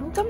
come, các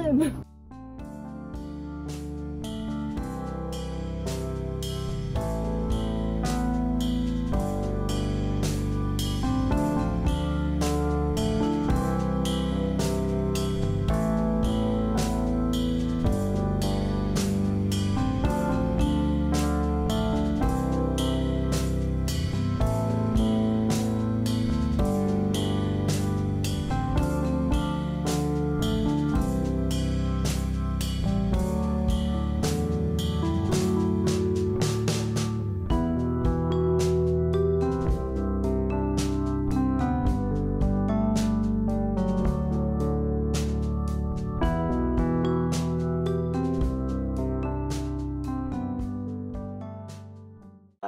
time.